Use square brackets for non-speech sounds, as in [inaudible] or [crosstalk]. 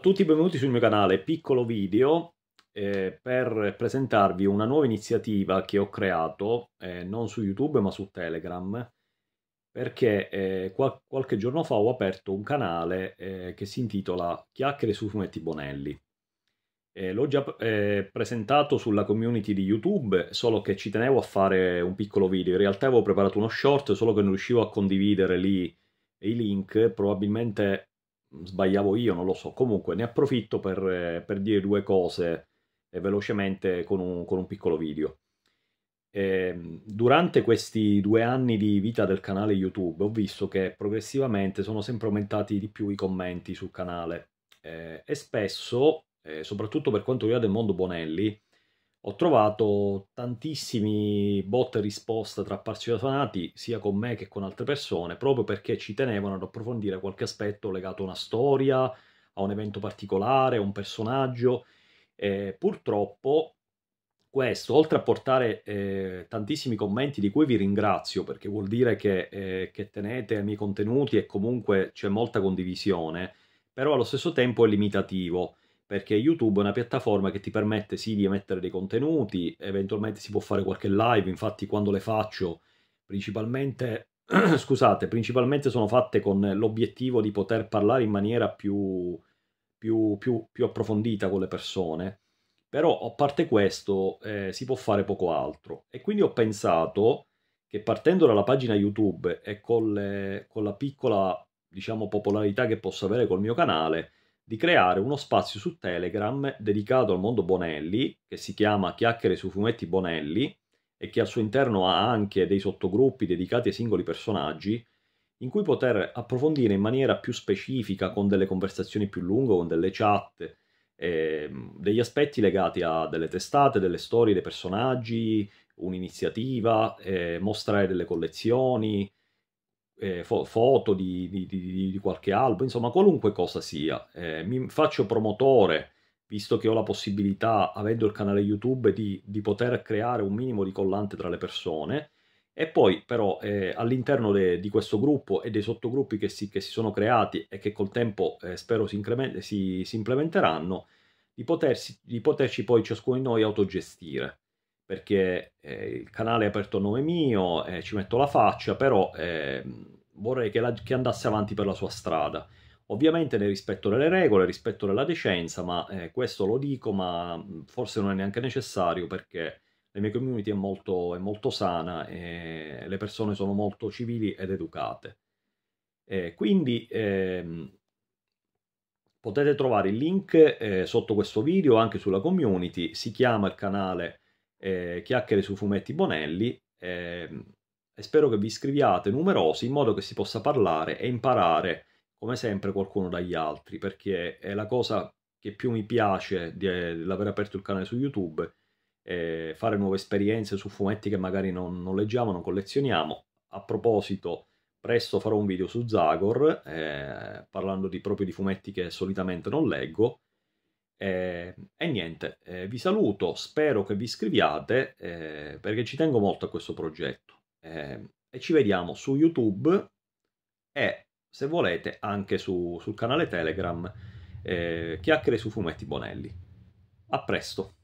tutti benvenuti sul mio canale, piccolo video eh, per presentarvi una nuova iniziativa che ho creato, eh, non su YouTube ma su Telegram, perché eh, qual qualche giorno fa ho aperto un canale eh, che si intitola Chiacchiere su fumetti Bonelli. Eh, l'ho già eh, presentato sulla community di YouTube, solo che ci tenevo a fare un piccolo video. In realtà avevo preparato uno short, solo che non riuscivo a condividere lì i link, probabilmente sbagliavo io, non lo so. Comunque ne approfitto per, eh, per dire due cose eh, velocemente con un, con un, piccolo video. Eh, durante questi due anni di vita del canale YouTube ho visto che progressivamente sono sempre aumentati di più i commenti sul canale eh, e spesso, eh, soprattutto per quanto riguarda il mondo Bonelli, ho trovato tantissimi bot e risposta tra appassionati, sia con me che con altre persone, proprio perché ci tenevano ad approfondire qualche aspetto legato a una storia, a un evento particolare, a un personaggio. E purtroppo questo, oltre a portare eh, tantissimi commenti di cui vi ringrazio, perché vuol dire che, eh, che tenete ai miei contenuti e comunque c'è molta condivisione, però allo stesso tempo è limitativo perché YouTube è una piattaforma che ti permette sì di emettere dei contenuti, eventualmente si può fare qualche live, infatti quando le faccio principalmente, [clears throat] scusate, principalmente sono fatte con l'obiettivo di poter parlare in maniera più, più, più, più approfondita con le persone, però a parte questo eh, si può fare poco altro e quindi ho pensato che partendo dalla pagina YouTube e con, le, con la piccola diciamo popolarità che posso avere col mio canale, di creare uno spazio su Telegram dedicato al mondo Bonelli, che si chiama Chiacchiere su fumetti Bonelli, e che al suo interno ha anche dei sottogruppi dedicati ai singoli personaggi, in cui poter approfondire in maniera più specifica, con delle conversazioni più lunghe, con delle chat, eh, degli aspetti legati a delle testate, delle storie dei personaggi, un'iniziativa, eh, mostrare delle collezioni, eh, fo- foto di, di, di, di, qualche albo, insomma qualunque cosa sia. Eh, mi faccio promotore, visto che ho la possibilità, avendo il canale YouTube, di, poter creare un minimo di collante tra le persone. E poi però eh, all'interno de- di questo gruppo e dei sottogruppi che si, che si sono creati e che col tempo eh, spero si, increment- si, si implementeranno, di, potersi, di poterci poi ciascuno di noi autogestire perché eh, il canale è aperto a nome mio, eh, ci metto la faccia, però eh, vorrei che, la, che, andasse avanti per la sua strada. Ovviamente nel rispetto delle regole, rispetto della decenza, ma eh, questo lo dico, ma forse non è neanche necessario perché la mia community è molto, è molto sana e eh, le persone sono molto civili ed educate. Eh, quindi ehm, potete trovare il link sotto questo video anche sulla community, si chiama il canale eh, chiacchiere su fumetti Bonelli eh, e spero che vi iscriviate numerosi in modo che si possa parlare e imparare come sempre qualcuno dagli altri perché è la cosa che più mi piace dell'aver eh, aperto il canale su YouTube eh, fare nuove esperienze su fumetti che magari non, non, leggiamo, non collezioniamo. A proposito, presto farò un video su Zagor, eh, parlando di, proprio di fumetti che solitamente non leggo, e, ehm, e niente, eh, vi saluto, spero che vi iscriviate eh, perché ci tengo molto a questo progetto. Eh, e ci vediamo su YouTube e se volete anche su, sul canale Telegram eh, Chiacchiere su Fumetti Bonelli. A presto!